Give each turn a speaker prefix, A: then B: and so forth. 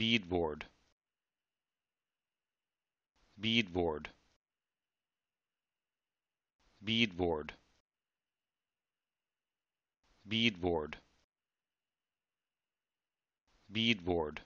A: beadboard beadboard beadboard beadboard beadboard